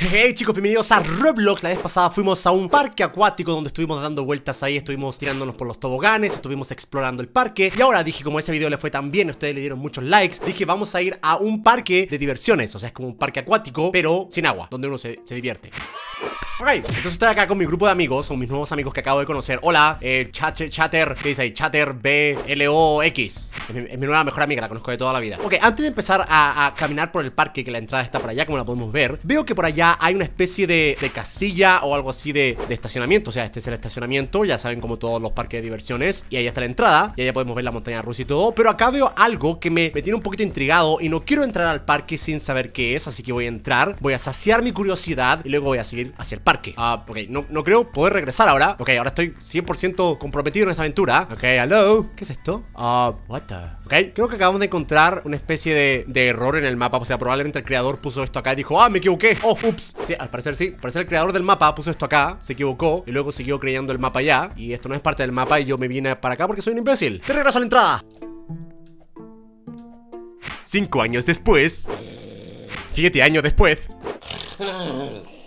Hey chicos, bienvenidos a Roblox La vez pasada fuimos a un parque acuático Donde estuvimos dando vueltas ahí, estuvimos tirándonos por los toboganes Estuvimos explorando el parque Y ahora dije, como ese video le fue tan bien, ustedes le dieron muchos likes Dije, vamos a ir a un parque de diversiones O sea, es como un parque acuático, pero sin agua Donde uno se, se divierte Ok, entonces estoy acá con mi grupo de amigos Son mis nuevos amigos que acabo de conocer Hola, eh, Chatter, ¿qué dice ahí? Chatter B-L-O-X es, mi, nueva mejor amiga, la conozco de toda la vida Ok, antes de empezar a, caminar por el parque Que la entrada está por allá, como la podemos ver Veo que por allá hay una especie de, casilla O algo así de, estacionamiento O sea, este es el estacionamiento, ya saben como todos los parques de diversiones Y ahí está la entrada Y allá podemos ver la montaña rusa y todo Pero acá veo algo que me tiene un poquito intrigado Y no quiero entrar al parque sin saber qué es Así que voy a entrar, voy a saciar mi curiosidad Y luego voy a seguir hacia el parque parque. Ah, ok, no, no creo poder regresar ahora. Ok, ahora estoy 100% comprometido en esta aventura. Ok, hello. ¿Qué es esto? Ah, what the... Ok, creo que acabamos de encontrar una especie de, error en el mapa. O sea, probablemente el creador puso esto acá y dijo, ah, me equivoqué. Oh, ups. Sí, al parecer sí. Al parecer el creador del mapa puso esto acá, se equivocó y luego siguió creando el mapa allá. Y esto no es parte del mapa y yo me vine para acá porque soy un imbécil. ¡Te regreso a la entrada! Cinco años después. Siete años después.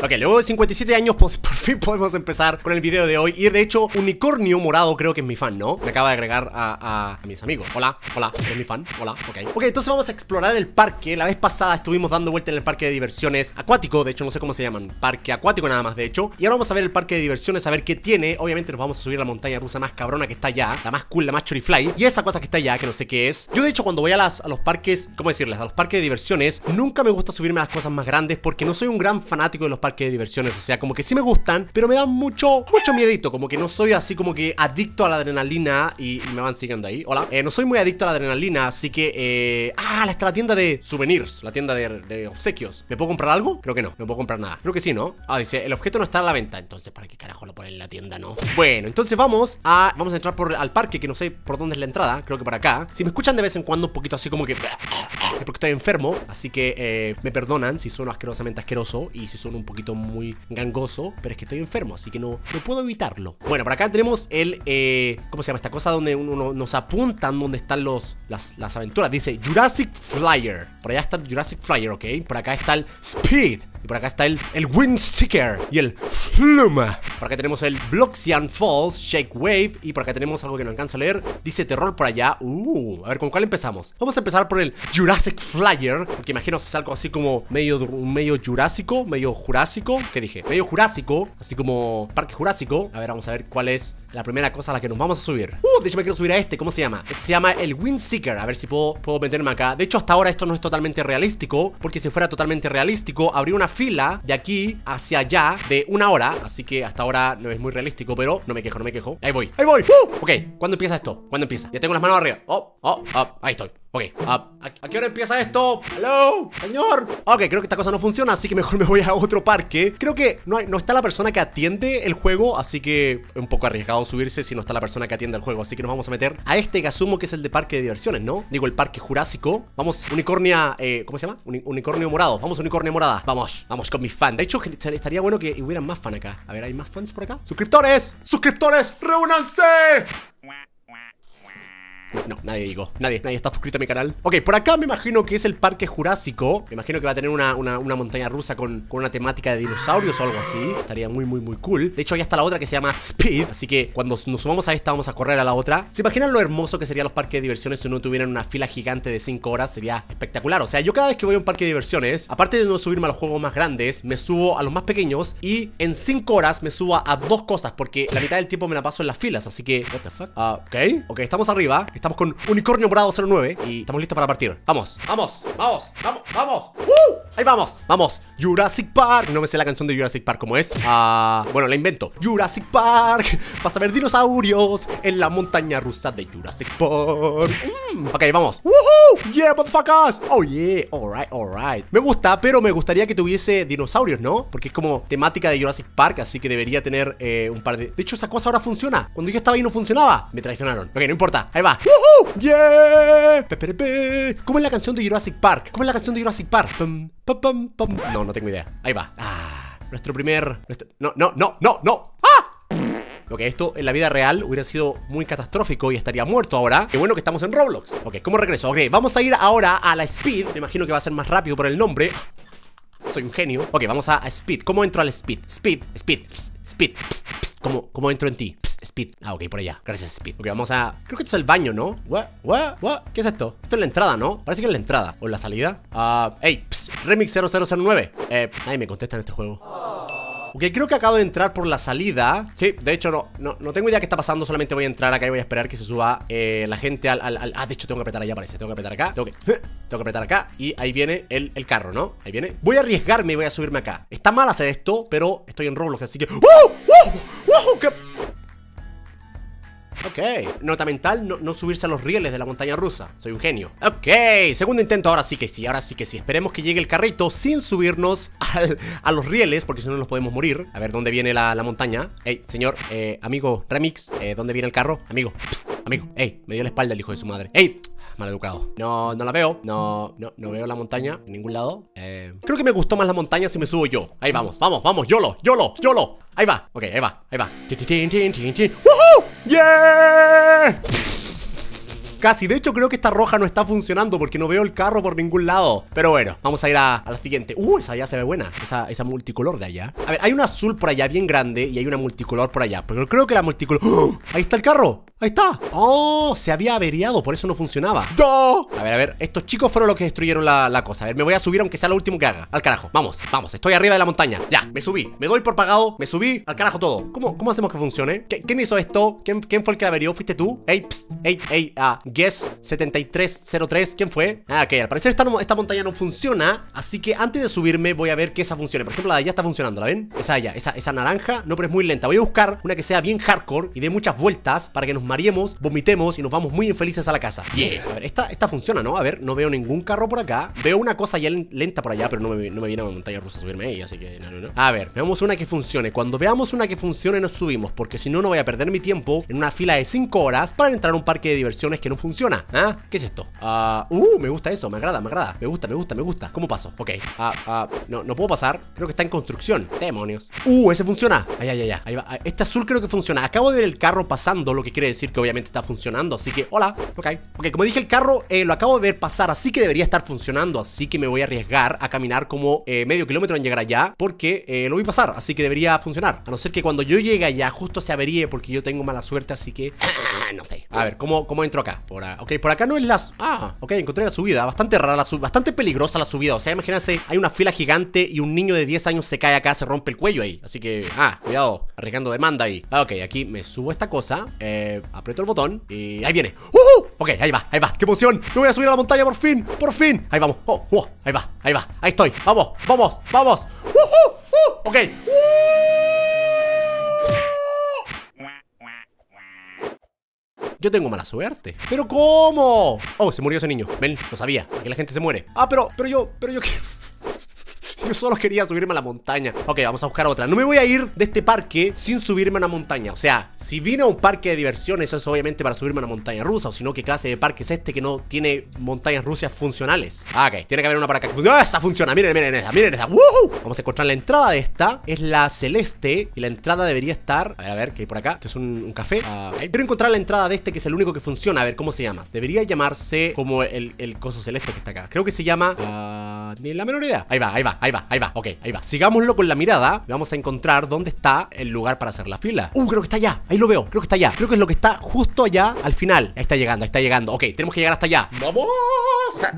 Ok, luego de 57 años pues, por fin podemos empezar con el video de hoy Y de hecho, Unicornio Morado creo que es mi fan, ¿no? Me acaba de agregar a, mis amigos Hola, hola, es mi fan, hola, ok Ok, entonces vamos a explorar el parque La vez pasada estuvimos dando vuelta en el parque de diversiones acuático De hecho, no sé cómo se llaman, parque acuático nada más de hecho Y ahora vamos a ver el parque de diversiones, a ver qué tiene Obviamente nos vamos a subir a la montaña rusa más cabrona que está allá La más cool, la más chorifly Y esa cosa que está allá, que no sé qué es Yo de hecho cuando voy a, las, a los parques, ¿cómo decirles? A los parques de diversiones Nunca me gusta subirme a las cosas más grandes Porque no soy un gran fanático de los parques que diversiones. O sea, como que sí me gustan, pero me dan mucho, mucho miedito. Como que no soy así como que adicto a la adrenalina y, me van siguiendo ahí. Hola. Eh, no soy muy adicto a la adrenalina, así que... Eh... Ah, está la tienda de souvenirs, la tienda de, obsequios. ¿Me puedo comprar algo? Creo que no, me puedo comprar nada. Creo que sí, ¿no? Ah, dice, el objeto no está a la venta. Entonces, ¿para qué carajo lo ponen en la tienda, no? Bueno, entonces vamos a... Vamos a entrar por, al parque, que no sé por dónde es la entrada. Creo que por acá. Si me escuchan de vez en cuando un poquito así como que porque estoy enfermo, así que eh, me perdonan si sueno asquerosamente asqueroso y si sueno un poquito muy gangoso, pero es que estoy enfermo, así que no, puedo evitarlo. Bueno, por acá tenemos el, eh, ¿cómo se llama? Esta cosa donde uno nos apuntan donde están los, las, las aventuras. Dice Jurassic Flyer. Por allá está el Jurassic Flyer, ¿ok? Por acá está el Speed. Y por acá está el, el Windseeker y el Fluma. Por acá tenemos el Bloxian Falls, Shake Wave. Y por acá tenemos algo que no alcanza a leer. Dice terror por allá. Uh, a ver, ¿con cuál empezamos? Vamos a empezar por el Jurassic Flyer. Porque imagino es algo así como medio, medio jurásico, medio jurásico. ¿Qué dije? Medio jurásico, así como parque jurásico. A ver, vamos a ver cuál es la primera cosa a la que nos vamos a subir. Uh, de hecho me quiero subir a este. ¿Cómo se llama? se llama el Windseeker. A ver si puedo, puedo meterme acá. De hecho, hasta ahora esto no es totalmente realístico. Porque si fuera totalmente realístico, habría una fila de aquí hacia allá de una hora Así que hasta ahora no es muy realístico, pero no me quejo, no me quejo Ahí voy, ahí voy Ok, ¿cuándo empieza esto? ¿Cuándo empieza? Ya tengo las manos arriba Oh, oh, oh, ahí estoy Ah, ¿a, qué hora empieza esto? ¡Hello! ¡Señor! Ok, creo que esta cosa no funciona, así que mejor me voy a otro parque. Creo que no, está la persona que atiende el juego, así que Es un poco arriesgado subirse si no está la persona que atiende el juego. Así que nos vamos a meter a este que que es el de parque de diversiones, ¿no? Digo, el parque jurásico. Vamos, unicornia... Eh, ¿Cómo se llama? unicornio morado. Vamos, unicornio morada. Vamos, vamos con mis fans. De hecho, estaría bueno que hubieran más fans acá. A ver, ¿hay más fans por acá? ¡Suscriptores! ¡Suscriptores! ¡Reúnanse! No, nadie digo, nadie, nadie está suscrito a mi canal Ok, por acá me imagino que es el parque jurásico Me imagino que va a tener una, montaña rusa con, una temática de dinosaurios o algo así Estaría muy, muy, muy cool De hecho, ahí está la otra que se llama Speed Así que cuando nos sumamos a esta vamos a correr a la otra ¿Se imaginan lo hermoso que serían los parques de diversiones si uno tuvieran una fila gigante de 5 horas? Sería espectacular O sea, yo cada vez que voy a un parque de diversiones Aparte de no subirme a los juegos más grandes Me subo a los más pequeños Y en 5 horas me subo a dos cosas Porque la mitad del tiempo me la paso en las filas Así que, what the fuck ah, Ok, ok, estamos arriba Estamos con Unicornio Morado 09 y estamos listos para partir. Vamos, vamos, vamos, vamos, vamos. Ahí vamos, vamos Jurassic Park No me sé la canción de Jurassic Park ¿cómo es Ah, bueno, la invento Jurassic Park Vas a ver dinosaurios En la montaña rusa de Jurassic Park mm, Ok, vamos ¡Woohoo! Yeah, motherfuckers Oh yeah, alright, alright Me gusta, pero me gustaría que tuviese dinosaurios, ¿no? Porque es como temática de Jurassic Park Así que debería tener eh, un par de... De hecho, esa cosa ahora funciona Cuando yo estaba ahí no funcionaba Me traicionaron Ok, no importa Ahí va ¡Woohoo! Yeah ¿Cómo es la canción de Jurassic Park? ¿Cómo es la canción de Jurassic Park? No, no tengo idea. Ahí va. Ah, nuestro primer... No, no, no, no, no. ¡Ah! Ok, esto en la vida real hubiera sido muy catastrófico y estaría muerto ahora. Qué bueno que estamos en Roblox. Ok, ¿cómo regreso? Ok, vamos a ir ahora a la Speed. Me imagino que va a ser más rápido por el nombre. Soy un genio. Ok, vamos a, Speed. ¿Cómo entro al Speed? Speed, Speed, Speed. ¿Cómo, ¿Cómo entro en ti? Speed. Ah, ok, por allá. Gracias, Speed. Ok, vamos a. Creo que esto es el baño, ¿no? What? What? What? ¿Qué es esto? Esto es la entrada, ¿no? Parece que es la entrada. ¿O la salida? Ah, hey, Remix, 0009. Eh, nadie me contesta en este juego. Ok, creo que acabo de entrar por la salida Sí, de hecho no, no, no tengo idea qué está pasando Solamente voy a entrar acá y voy a esperar que se suba eh, la gente al, al, Ah, de hecho tengo que apretar allá aparece, Tengo que apretar acá, tengo que, tengo que apretar acá Y ahí viene el, el, carro, ¿no? Ahí viene Voy a arriesgarme y voy a subirme acá Está mal hacer esto, pero estoy en Roblox, así que ¡Uh! ¡Uh! ¡Uh! ¡Qué... Ok. Nota mental, no, subirse a los rieles de la montaña rusa. Soy un genio. Ok, segundo intento, ahora sí que sí, ahora sí que sí. Esperemos que llegue el carrito sin subirnos al, a los rieles, porque si no nos podemos morir. A ver, ¿dónde viene la, montaña? Hey señor, eh, amigo Remix, eh, ¿dónde viene el carro? Amigo, Psst, amigo, ey, me dio la espalda el hijo de su madre. Ey, mal No, no la veo, no, no, no veo la montaña en ningún lado. Eh, creo que me gustó más la montaña si me subo yo. Ahí vamos, vamos, vamos, YOLO, YOLO, YOLO. Ahí va, ok, ahí va, ahí va. ¡Woohoo! ¡Yeah! casi. De hecho, creo que esta roja no está funcionando porque no veo el carro por ningún lado. Pero bueno, vamos a ir a, a la siguiente. Uh, esa ya se ve buena. Esa, esa, multicolor de allá. A ver, hay una azul por allá bien grande y hay una multicolor por allá. Pero creo que la multicolor... ¡Oh! Ahí está el carro. ¡Ahí está! ¡Oh! Se había averiado, por eso no funcionaba ¡Yo! A ver, a ver, estos chicos fueron los que destruyeron la, cosa A ver, me voy a subir aunque sea lo último que haga Al carajo, vamos, vamos, estoy arriba de la montaña Ya, me subí, me doy por pagado, me subí Al carajo todo ¿Cómo, cómo hacemos que funcione? ¿Quién hizo esto? ¿Quién, fue el que la averió? ¿Fuiste tú? Ey, psst, ey, ey, ah, guess 7303 ¿Quién fue? Ah, ok, al parecer esta, esta montaña no funciona Así que antes de subirme voy a ver que esa funcione Por ejemplo, la de allá está funcionando, ¿la ven? Esa ya allá, esa, esa naranja, no, pero es muy lenta Voy a buscar una que sea bien hardcore y dé muchas vueltas para que nos Mariemos, vomitemos y nos vamos muy infelices a la casa. Yeah. A ver, esta, funciona, ¿no? A ver, no veo ningún carro por acá. Veo una cosa ya lenta por allá, pero no me, viene a montaña rusa a subirme ahí, así que no, no, no. A ver, veamos una que funcione. Cuando veamos una que funcione, nos subimos, porque si no, no voy a perder mi tiempo en una fila de 5 horas para entrar a un parque de diversiones que no funciona. ¿Ah? ¿Qué es esto? Uh, uh, me gusta eso, me agrada, me agrada. Me gusta, me gusta, me gusta. ¿Cómo paso? Ok. Ah, ah, no, no puedo pasar. Creo que está en construcción. Demonios. Uh, ese funciona. Ay, ay, ahí va Este azul creo que funciona. Acabo de ver el carro pasando, lo que crees decir que obviamente está funcionando Así que, hola, ok como dije, el carro eh, lo acabo de ver pasar Así que debería estar funcionando Así que me voy a arriesgar a caminar como eh, medio kilómetro en llegar allá Porque eh, lo vi pasar, así que debería funcionar A no ser que cuando yo llegue allá justo se averíe Porque yo tengo mala suerte, así que... no sé A ver, ¿cómo, cómo entro acá? Por, ok, por acá no es la... Ah, ok, encontré la subida Bastante rara la subida, bastante peligrosa la subida O sea, imagínense, hay una fila gigante y un niño de 10 años se cae acá, se rompe el cuello ahí Así que, ah, cuidado, arriesgando demanda ahí ah, Ok, aquí me subo esta cosa eh, Aprieto el botón y ahí viene. ¡Uh! Ok, ahí va, ahí va. ¡Qué emoción! ¡Me voy a subir a la montaña por fin! ¡Por fin! Ahí vamos. ¡Oh! oh, ahí va, ahí va. Ahí estoy. ¡Vamos! ¡Vamos! ¡Vamos! ¡Uh! uh, Ok. Yo tengo mala suerte. ¿Pero cómo? Oh, se murió ese niño. Ven, lo sabía. Aquí la gente se muere. Ah, pero, pero yo, pero yo qué solo quería subirme a la montaña. Ok, vamos a buscar otra. No me voy a ir de este parque sin subirme a una montaña. O sea, si vine a un parque de diversiones, eso es obviamente para subirme a una montaña rusa. O si no, ¿qué clase de parque es este que no tiene montañas rusas funcionales? Ah, ok, tiene que haber una para acá. ¡Ah, esa funciona! Miren, miren esa, miren esa. ¡Woohoo! Vamos a encontrar la entrada de esta. Es la celeste. Y la entrada debería estar. A ver, a que hay por acá. Este es un, café. Ah, Quiero encontrar la entrada de este que es el único que funciona. A ver, ¿cómo se llama? Debería llamarse como el, coso celeste que está acá. Creo que se llama. Ah, ni la menor idea. Ahí va, ahí va, ahí va ahí va, ok, ahí va Sigámoslo con la mirada vamos a encontrar dónde está el lugar para hacer la fila Uh, creo que está allá, ahí lo veo, creo que está allá Creo que es lo que está justo allá al final Ahí está llegando, ahí está llegando, ok, tenemos que llegar hasta allá ¡Vamos!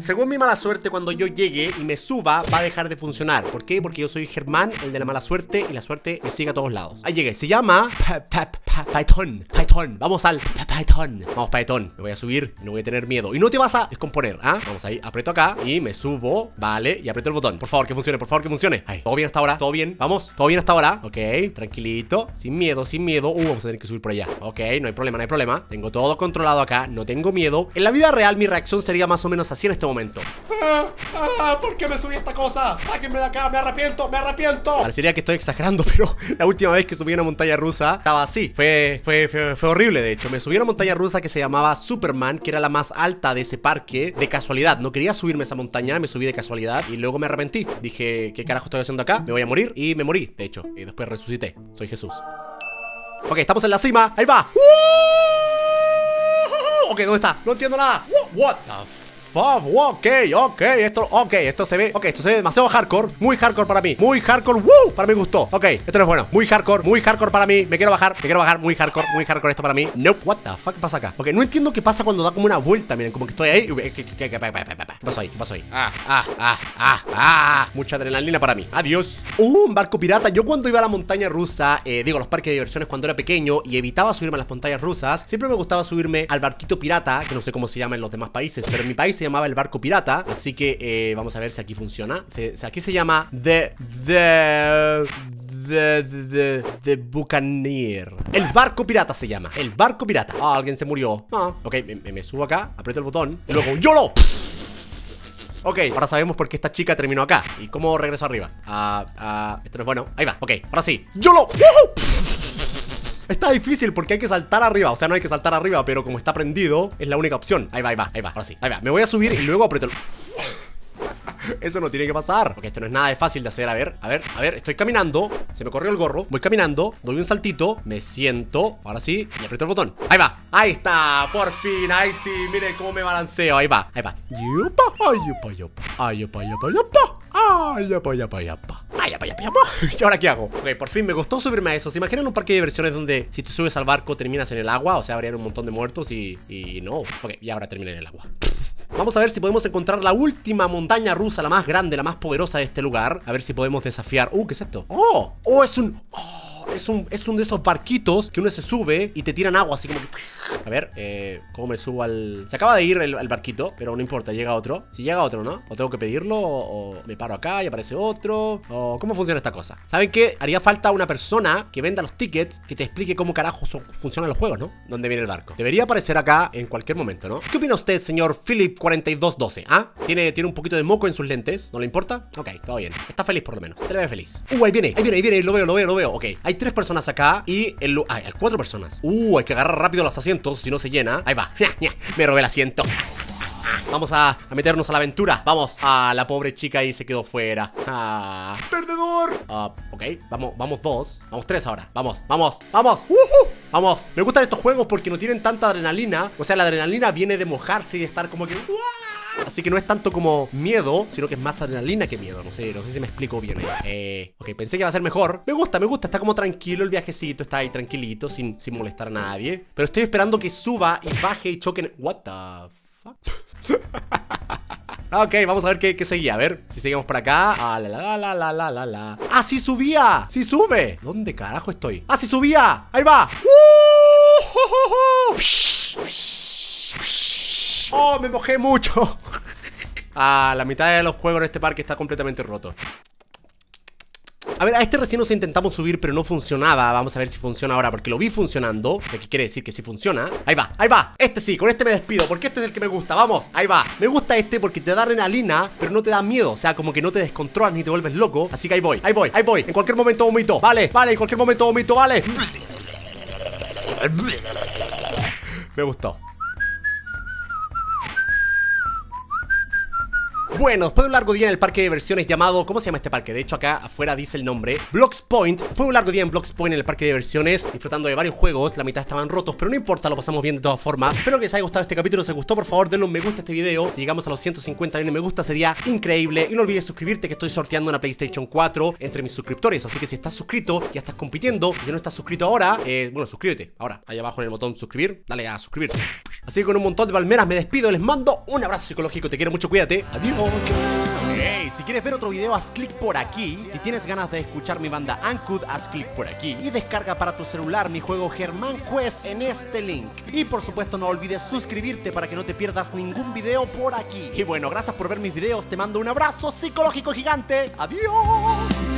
según mi mala suerte, cuando yo llegue y me suba, va a dejar de funcionar ¿Por qué? Porque yo soy Germán, el de la mala suerte Y la suerte me sigue a todos lados Ahí llegué, se llama Python Python, vamos al Python Vamos Python, me voy a subir, no voy a tener miedo Y no te vas a descomponer, ¿ah? Vamos ahí, aprieto acá y me subo Vale, y aprieto el botón Por favor, que funcione, por favor, que funcione. todo bien hasta ahora, todo bien, vamos, todo bien hasta ahora. Ok, tranquilito, sin miedo, sin miedo. Uh, vamos a tener que subir por allá. Ok, no hay problema, no hay problema. Tengo todo controlado acá, no tengo miedo. En la vida real, mi reacción sería más o menos así en este momento. porque ah, ah, ¿Por qué me subí a esta cosa? Sáquenme de acá, me arrepiento, me arrepiento. Parecería que estoy exagerando, pero la última vez que subí a una montaña rusa estaba así. Fue, fue, fue, horrible, de hecho. Me subí a una montaña rusa que se llamaba Superman, que era la más alta de ese parque, de casualidad. No quería subirme esa montaña, me subí de casualidad y luego me arrepentí. Dije, eh, qué carajo estoy haciendo acá, me voy a morir y me morí, de hecho. Y después resucité, soy Jesús. Ok, estamos en la cima, ahí va. Ok, ¿dónde está? No entiendo nada. What the ok, ok, esto, ok, esto se ve, ok, esto se ve demasiado hardcore, muy hardcore para mí, muy hardcore, wow, para mí gustó ok, esto no es bueno, muy hardcore, muy hardcore para mí, me quiero bajar, me quiero bajar, muy hardcore, muy hardcore esto para mí, nope, what the fuck pasa acá, porque no entiendo qué pasa cuando da como una vuelta, miren, como que estoy ahí, ¿qué, ahí? ¿Qué ahí? Ah, ah, ah, ah, ah, mucha adrenalina para mí, adiós, uh, un barco pirata, yo cuando iba a la montaña rusa, eh, digo, los parques de diversiones cuando era pequeño y evitaba subirme a las montañas rusas, siempre me gustaba subirme al barquito pirata, que no sé cómo se llama en los demás países, pero en mi país se llamaba El Barco Pirata. Así que eh, vamos a ver si aquí funciona. aquí se llama The... The... The, the, Buccaneer El barco pirata se llama El barco pirata Ah, alguien se murió ah. Ok, me, subo acá, aprieto el botón Y luego YOLO Ok, ahora sabemos por qué esta chica terminó acá ¿Y cómo regreso arriba? Ah, ah, esto no es bueno Ahí va, ok, ahora sí ¡YOLO! Está difícil porque hay que saltar arriba. O sea, no hay que saltar arriba, pero como está prendido, es la única opción. Ahí va, ahí va, ahí va. Ahora sí, ahí va. Me voy a subir y luego aprieto el... Eso no tiene que pasar Porque esto no es nada de fácil de hacer A ver, a ver, a ver Estoy caminando Se me corrió el gorro Voy caminando Doy un saltito Me siento Ahora sí Y aprieto el botón Ahí va Ahí está Por fin Ahí sí Miren cómo me balanceo Ahí va Ahí va Yupa Ay, yupa, yupa Ay, yupa, yupa, yupa Ay, Vaya, vaya, ¿Y ahora qué hago? Ok, por fin me costó subirme a eso. ¿Se imaginan un parque de diversiones donde si te subes al barco terminas en el agua? O sea, habría un montón de muertos y, y no. Ok, y ahora termina en el agua. Vamos a ver si podemos encontrar la última montaña rusa, la más grande, la más poderosa de este lugar. A ver si podemos desafiar. Uh, ¿qué es esto? ¡Oh! ¡Oh, es un. ¡Oh! es un, es un de esos barquitos que uno se sube y te tiran agua, así como que... A ver, eh, ¿cómo me subo al...? Se acaba de ir el, barquito, pero no importa, llega otro. Si llega otro, ¿no? O tengo que pedirlo, o, me paro acá y aparece otro, o cómo funciona esta cosa. ¿Saben qué? Haría falta una persona que venda los tickets, que te explique cómo carajo funcionan los juegos, ¿no? Dónde viene el barco. Debería aparecer acá en cualquier momento, ¿no? ¿Qué opina usted, señor Philip4212? ¿Ah? ¿Tiene, ¿Tiene un poquito de moco en sus lentes? ¿No le importa? Ok, todo bien. Está feliz por lo menos. Se le ve feliz. Uh, ahí viene, ahí viene, ahí viene. Lo veo, lo veo, lo veo. Ok, hay tres personas acá y el cuatro personas. Uh, hay que agarrar rápido los asientos, si no se llena. Ahí va. Me robé el asiento. Vamos a, meternos a la aventura Vamos Ah, la pobre chica ahí se quedó fuera ah. ¡Perdedor! Ah, ok, vamos, vamos dos Vamos tres ahora Vamos, vamos, vamos Vamos Me gustan estos juegos porque no tienen tanta adrenalina O sea, la adrenalina viene de mojarse y estar como que Así que no es tanto como miedo, sino que es más adrenalina que miedo. No sé, no sé si me explico bien. Eh, ok, pensé que iba a ser mejor. Me gusta, me gusta. Está como tranquilo el viajecito. Está ahí tranquilito, sin, molestar a nadie. Pero estoy esperando que suba y baje y choquen. What the fuck? Ah, ok, vamos a ver qué, seguía. A ver si seguimos por acá. Ah, la, la, la, la, la, la, la. ¡Ah, sí subía! ¡Sí sube! ¿Dónde carajo estoy? ¡Ah, sí subía! ¡Ahí va! ¡Uh! ¡Oh, me mojé mucho! ah, la mitad de los juegos en este parque está completamente roto. A ver, a este recién nos intentamos subir, pero no funcionaba Vamos a ver si funciona ahora, porque lo vi funcionando ¿Qué que quiere decir que sí funciona Ahí va, ahí va Este sí, con este me despido, porque este es el que me gusta Vamos, ahí va Me gusta este porque te da adrenalina, pero no te da miedo O sea, como que no te descontrolas ni te vuelves loco Así que ahí voy, ahí voy, ahí voy En cualquier momento vomito, vale, vale En cualquier momento vomito, vale Me gustó Bueno, después de un largo día en el parque de versiones llamado, ¿cómo se llama este parque? De hecho acá afuera dice el nombre, Blocks Point. Fue un largo día en Blocks Point en el parque de versiones disfrutando de varios juegos, la mitad estaban rotos, pero no importa, lo pasamos bien de todas formas. Espero que les haya gustado este capítulo, si os gustó por favor denle un me gusta a este video, si llegamos a los 150 mil me gusta sería increíble. Y no olvides suscribirte que estoy sorteando una PlayStation 4 entre mis suscriptores, así que si estás suscrito, ya estás compitiendo, y si no estás suscrito ahora, eh, bueno, suscríbete, ahora, ahí abajo en el botón suscribir, dale a suscribirte. Así que con un montón de palmeras me despido, les mando un abrazo psicológico, te quiero mucho, cuídate, adiós. Hey, si quieres ver otro video, haz clic por aquí. Si tienes ganas de escuchar mi banda Ancud haz clic por aquí. Y descarga para tu celular mi juego Germán Quest en este link. Y por supuesto, no olvides suscribirte para que no te pierdas ningún video por aquí. Y bueno, gracias por ver mis videos, te mando un abrazo psicológico gigante. Adiós.